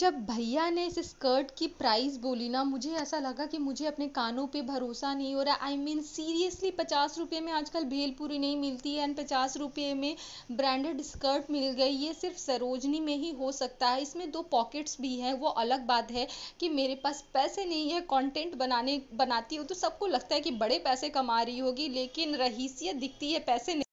जब भैया ने इस स्कर्ट की प्राइस बोली ना मुझे ऐसा लगा कि मुझे अपने कानों पे भरोसा नहीं हो रहा आई मीन सीरियसली पचास रुपये में आजकल भेलपूरी नहीं मिलती है एंड पचास रुपये में ब्रांडेड स्कर्ट मिल गई ये सिर्फ सरोजनी में ही हो सकता है इसमें दो पॉकेट्स भी हैं वो अलग बात है कि मेरे पास पैसे नहीं है कॉन्टेंट बनाने बनाती हूँ तो सबको लगता है कि बड़े पैसे कमा रही होगी लेकिन रहीसियत दिखती है पैसे नहीं